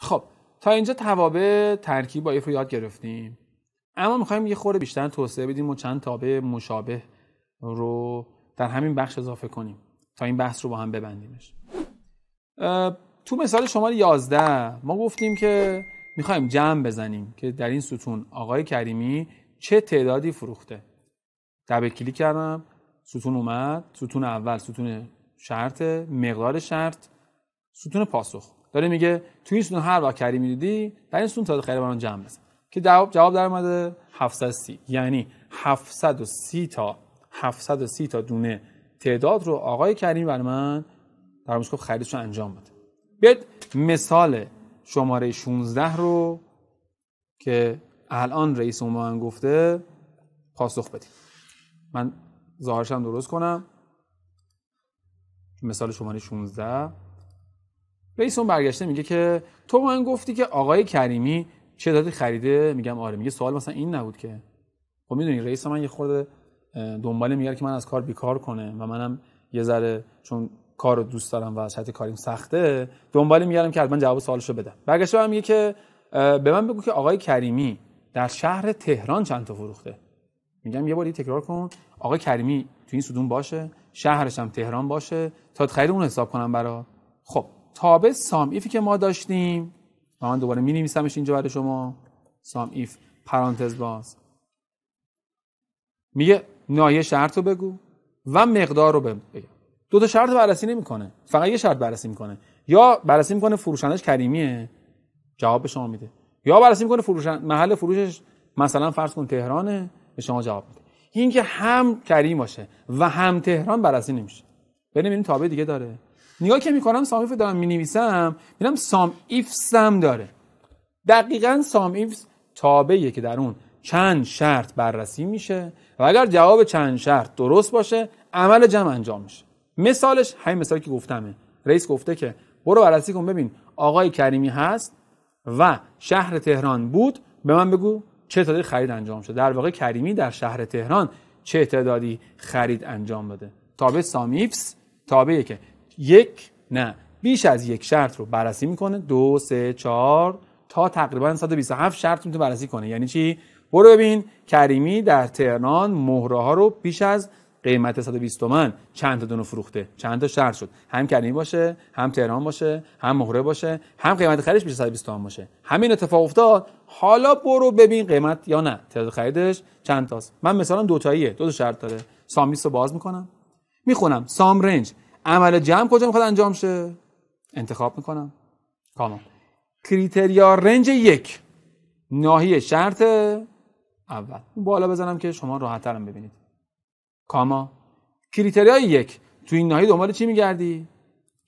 خب تا اینجا توابع ترکیب با ایف رو یاد گرفتیم اما میخوایم یه خورده بیشتر توسعه بدیم و چند تابع مشابه رو در همین بخش اضافه کنیم تا این بحث رو با هم ببندیمش تو مثال شماره 11 ما گفتیم که میخوایم جمع بزنیم که در این ستون آقای کریمی چه تعدادی فروخته دبل کلیک کردم ستون اومد ستون اول ستون شرط مقدار شرط ستون پاسخ داره میگه توی این ستون هر وقت کریمی دیدی در این ستون تعداد خیلی بران جمع بزن که جواب جواب در اومده 730 یعنی 730 تا 730 تا دونه تعداد رو آقای کریم برای من در مشکل خریدش رو انجام بده بیاید مثال شماره 16 رو که الان رئیس اون من گفته پاسخ بدیم من ظاهرشم درست کنم مثال شماره 16 رئیس برگشته میگه که تو من گفتی که آقای کریمی چه دادی خریده میگم آره میگه سوال مثلا این نبود که خب میدونی رئیس من یه خورده دنباله میگه که من از کار بیکار کنه و منم یه ذره چون کار رو دوست دارم و شرط کاریم سخته دنباله میگردم که حتما جواب سوالشو بدم برگشته هم میگه که به من بگو که آقای کریمی در شهر تهران چند تا فروخته میگم یه باری تکرار کن آقای کریمی تو این سودون باشه شهرش هم تهران باشه تا خیلی اون حساب کنم برا خب تابع سام ایفی که ما داشتیم و من دوباره می نویسمش اینجا برای شما سام ایف پرانتز باز میگه نایه شرط رو بگو و مقدار رو بگو دو تا شرط بررسی نمیکنه فقط یه شرط بررسی میکنه یا بررسی میکنه فروشندش کریمیه جواب به شما میده یا بررسی میکنه فروشن... محل فروشش مثلا فرض کن تهرانه به شما جواب میده اینکه هم کریم باشه و هم تهران بررسی نمیشه بریم این تابع دیگه داره نگاه که میکنم سامیف دارم مینویسم میرم سام ایف هم داره دقیقا سام ایفس تابعیه که در اون چند شرط بررسی میشه و اگر جواب چند شرط درست باشه عمل جمع انجام میشه مثالش همین مثالی که گفتمه رئیس گفته که برو بررسی کن ببین آقای کریمی هست و شهر تهران بود به من بگو چه تعدادی خرید انجام شده در واقع کریمی در شهر تهران چه تعدادی خرید انجام داده تابع سامیفس تابعه که یک نه بیش از یک شرط رو بررسی میکنه دو سه چهار تا تقریبا 127 شرط میتونه بررسی کنه یعنی چی برو ببین کریمی در تهران مهره ها رو بیش از قیمت 120 تومن چند تا دونو فروخته چند تا شرط شد هم کریمی باشه هم تهران باشه هم مهره باشه هم قیمت خریدش بیش از 120 تومن باشه همین اتفاق افتاد حالا برو ببین قیمت یا نه تعداد خریدش چند تاست من مثلا دو تاییه دو تا شرط داره سامیس رو باز میکنم میخونم سام رنج عمل جمع کجا میخواد انجام شه انتخاب میکنم کاما کریتریا رنج یک ناحیه شرط اول بالا بزنم که شما راحت ببینید کاما کریتریای یک تو این ناحیه دنبال چی میگردی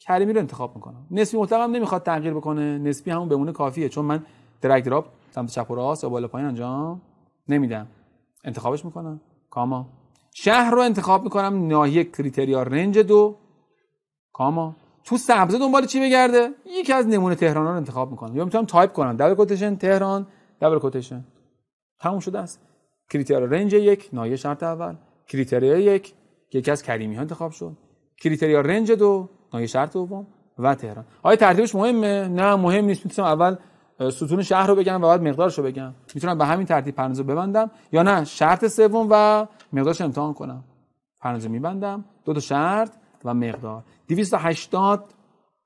کریمی رو انتخاب میکنم نسبی مطلقم نمیخواد تغییر بکنه نسبی همون بمونه کافیه چون من درک دراب سمت چپ و راست یا بالا پایین انجام نمیدم انتخابش میکنم کاما شهر رو انتخاب میکنم ناحیه کریتریا رنج دو کاما تو سبزه دنبال چی بگرده یکی از نمونه تهران رو انتخاب میکنم یا میتونم تایپ کنم دبل کوتیشن تهران دبل کوتیشن تموم شده است کریتریا رنج یک نایه شرط اول کریتریا یک یکی از کریمی ها انتخاب شد کریتریا رنج دو نایه شرط دوم و تهران آیا ترتیبش مهمه نه مهم نیست میتونم اول ستون شهر رو بگم و بعد مقدارش رو بگم میتونم به همین ترتیب پرنز رو ببندم یا نه شرط سوم و مقدارش امتحان کنم پرنز میبندم دو تا شرط و مقدار 280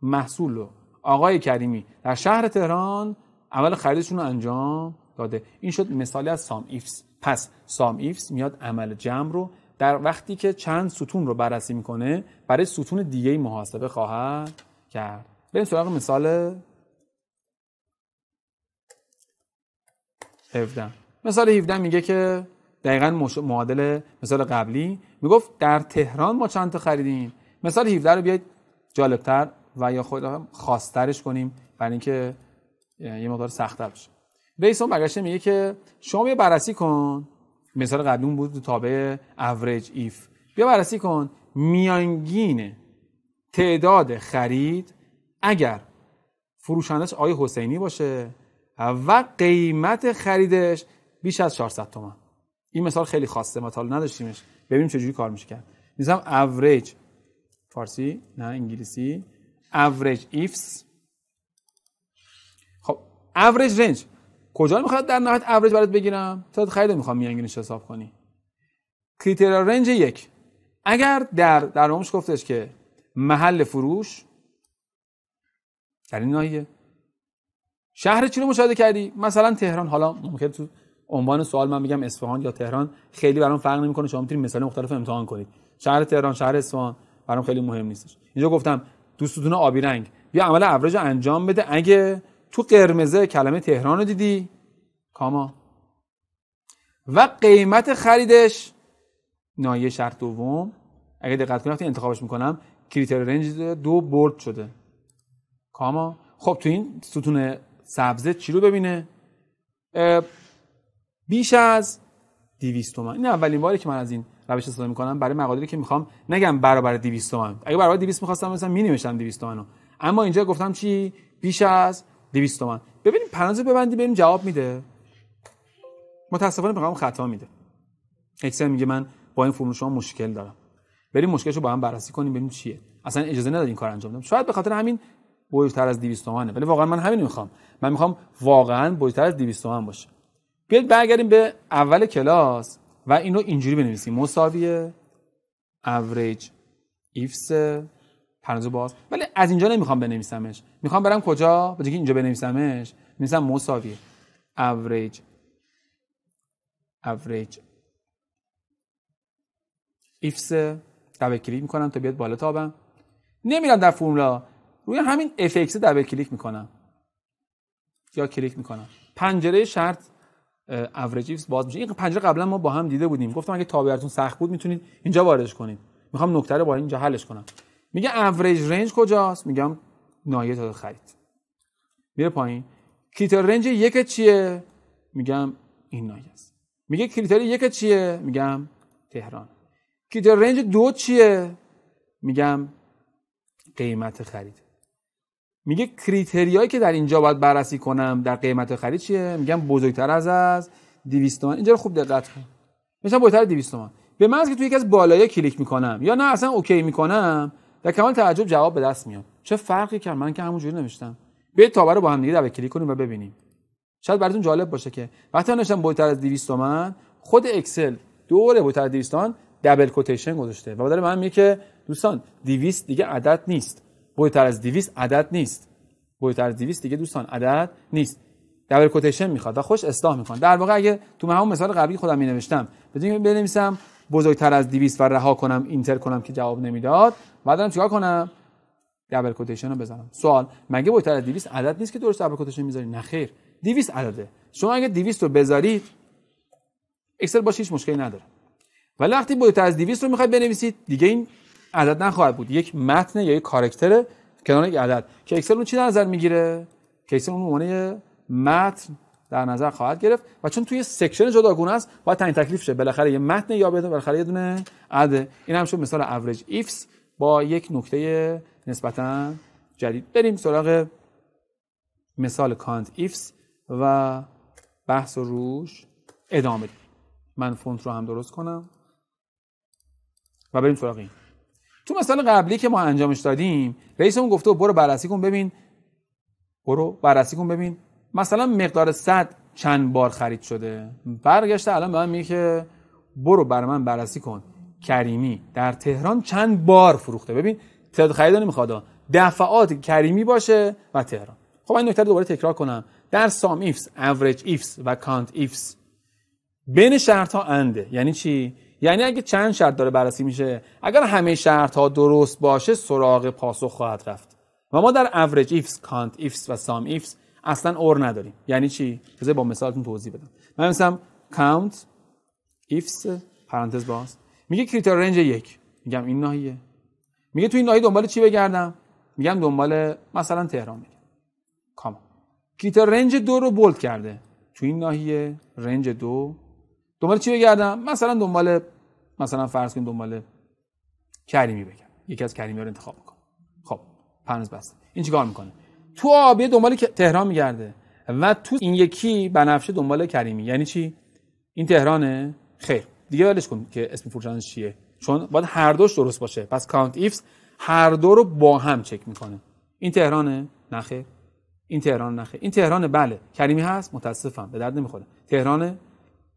محصول رو آقای کریمی در شهر تهران اول خریدشون رو انجام داده این شد مثالی از سام ایفس پس سام ایفس میاد عمل جمع رو در وقتی که چند ستون رو بررسی میکنه برای ستون دیگه محاسبه خواهد کرد بریم سراغ مثال 17 مثال 17 میگه که دقیقا معادل مثال قبلی میگفت در تهران ما چند تا خریدیم مثال 17 رو بیاید جالبتر و یا خود خاصترش کنیم برای اینکه یه مقدار سختتر بشه ویسون برگشته میگه که شما بیا بررسی کن مثال قدوم بود تو تابع اوریج ایف بیا بررسی کن میانگین تعداد خرید اگر فروشندش آی حسینی باشه و قیمت خریدش بیش از 400 تومن این مثال خیلی خاصه ما تا نداشتیمش ببینیم چجوری کار میشه کرد میزم اوریج فارسی نه انگلیسی average ifs خب average range کجا میخواد در نهایت average برات بگیرم تا خیلی میخوام میانگینش حساب کنی کریتریا رنج یک اگر در در گفتش که محل فروش در این ناحیه شهر چی رو مشاهده کردی مثلا تهران حالا ممکن تو عنوان سوال من بگم اصفهان یا تهران خیلی برام فرق نمیکنه شما میتونید مثال مختلف امتحان کنید شهر تهران شهر اصفهان برام خیلی مهم نیستش اینجا گفتم دوستتون آبی رنگ بیا عمل اوریج انجام بده اگه تو قرمزه کلمه تهران رو دیدی کاما و قیمت خریدش نایه شرط دوم اگه دقت کنید وقتی انتخابش میکنم کریتر رنج دو برد شده کاما خب تو این ستون سبزه چی رو ببینه بیش از 200 تومن این اولین باری که من از این روش استفاده میکنم برای مقادیری که میخوام نگم برابر 200 تومن اگه برابر 200 میخواستم مثلا می نوشتم 200 تومنو اما اینجا گفتم چی بیش از 200 تومن ببینیم پرانتز ببندی بریم جواب میده متاسفانه پیغام خطا میده اکسل میگه من با این فرمول شما مشکل دارم بریم مشکلشو با هم بررسی کنیم ببینیم چیه اصلا اجازه نداد این کار انجام بدم شاید به خاطر همین بزرگتر از 200 تومنه ولی واقعا من همین میخوام من میخوام واقعا بزرگتر از 200 تومن باشه بیاید برگردیم به اول کلاس و این رو اینجوری بنویسیم مساویه اوریج ایفس پرانتز باز ولی از اینجا نمیخوام بنویسمش میخوام برم کجا به اینجا بنویسمش میسم مساویه اوریج اوریج ایفس دبل کلیک میکنم تا بیاد بالا تابم نمیرم در فرمولا روی همین اف ایکس دبل کلیک میکنم یا کلیک میکنم پنجره شرط اوریج باز میشه این پنجره قبلا ما با هم دیده بودیم گفتم اگه تابعتون سخت بود میتونید اینجا واردش کنید میخوام نکته رو با اینجا حلش کنم میگه اوریج رنج کجاست میگم نایه تا خرید میره پایین کلیتر رنج یک چیه میگم این نایه است میگه کلیتر یک چیه میگم تهران کلیتر رنج دو چیه میگم قیمت خرید میگه کریتریایی که در اینجا باید بررسی کنم در قیمت خرید چیه میگم بزرگتر از از 200 تومن اینجا رو خوب دقت کن مثلا بزرگتر از 200 تومن به من که توی یکی از بالایا کلیک میکنم یا نه اصلا اوکی میکنم در کمال تعجب جواب به دست میاد چه فرقی کرد من که همونجوری نوشتم بیاید تابه رو با هم دیگه دبل کلیک کنیم و ببینیم شاید براتون جالب باشه که وقتی نوشتم بزرگتر از 200 تومن خود اکسل دوره بزرگتر از 200 تومن دبل کوتیشن گذاشته و داره من میگه که دوستان 200 دیگه عدد نیست بزرگتر از 200 عدد نیست بزرگتر از 200 دیگه دوستان عدد نیست دبل کوتیشن میخواد و خوش اصلاح میکنه در واقع اگه تو همون مثال قبلی خودم می نوشتم بدون بنویسم بزرگتر از 200 و رها کنم اینتر کنم که جواب نمیداد بعدا چیکار کنم دبل کوتیشن رو بزنم سوال مگه بزرگتر از 200 عدد نیست که درست دبل کوتیشن میذاری نه خیر 200 عدده شما اگه 200 رو بذارید اکسل باش هیچ مشکلی نداره ولی وقتی بزرگتر از 200 رو میخواید بنویسید دیگه این عدد نخواهد بود یک متن یا یک کارکتر کنار یک عدد که اکسل اون چی در نظر میگیره که اکسل اون عنوان متن در نظر خواهد گرفت و چون توی سکشن جداگونه است باید تعیین تکلیف شه بالاخره یه متن یا بده بالاخره یه دونه عدد این هم شد مثال اوریج ایفس با یک نکته نسبتا جدید بریم سراغ مثال کانت ایفس و بحث و روش ادامه دیم من فونت رو هم درست کنم و بریم سراغ این تو مثلا قبلی که ما انجامش دادیم رئیسمون گفته برو بررسی کن ببین برو بررسی کن ببین مثلا مقدار صد چند بار خرید شده برگشته الان به من میگه که برو بر من بررسی کن کریمی در تهران چند بار فروخته ببین تعداد میخواد نمیخواد دفعات کریمی باشه و تهران خب این نکته دوباره تکرار کنم در سام ایفس اوریج ایفس و کانت ایفس بین شرط ها انده یعنی چی یعنی اگه چند شرط داره بررسی میشه اگر همه شرط ها درست باشه سراغ پاسخ خواهد رفت و ما در اوریج ایفس کانت ایفس و سام ایفس اصلا اور نداریم یعنی چی بذار با مثالتون توضیح بدم من مثلا کانت ایفس پرانتز باز میگه کریتر رنج یک میگم این ناحیه میگه تو این ناحیه دنبال چی بگردم میگم دنبال مثلا تهران میگه کام کریتر رنج دو رو بولد کرده تو این ناحیه رنج دو دنبال چی بگردم مثلا دنبال مثلا فرض کنیم دنبال کریمی بگم یکی از کریمی رو انتخاب میکنه خب پرنز بسته این چیکار میکنه تو آبیه دنبال تهران میگرده و تو این یکی بنفشه دنبال کریمی یعنی چی این تهرانه خیر دیگه ولش کن که اسم فروشندش چیه چون باید هر دوش درست باشه پس کانت ایفز هر دو رو با هم چک میکنه این تهرانه نخیر این تهران نخیر این تهران بله کریمی هست متاسفم به درد نمیخوره تهران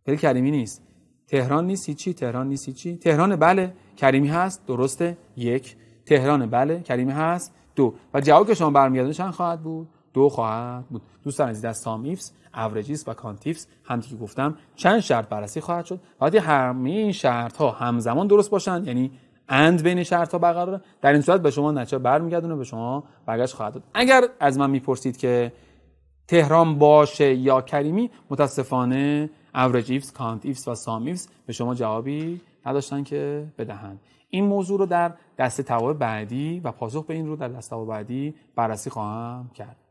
خیلی یعنی کریمی نیست تهران نیست چی تهران نیست چی تهران بله کریمی هست درسته یک تهران بله کریمی هست دو و جواب که شما برمیگردونید چند خواهد بود دو خواهد بود دوستان عزیز از سام اوریجیس و کانتیفس همون که گفتم چند شرط بررسی خواهد شد وقتی همه این شرط ها همزمان درست باشن یعنی اند بین شرط ها برقرار در این صورت به شما نتیجه برمیگردونه به شما برگشت خواهد داد اگر از من میپرسید که تهران باشه یا کریمی متاسفانه average ifs, کانت و سام به شما جوابی نداشتن که بدهند این موضوع رو در دسته توابع بعدی و پاسخ به این رو در دسته بعدی بررسی خواهم کرد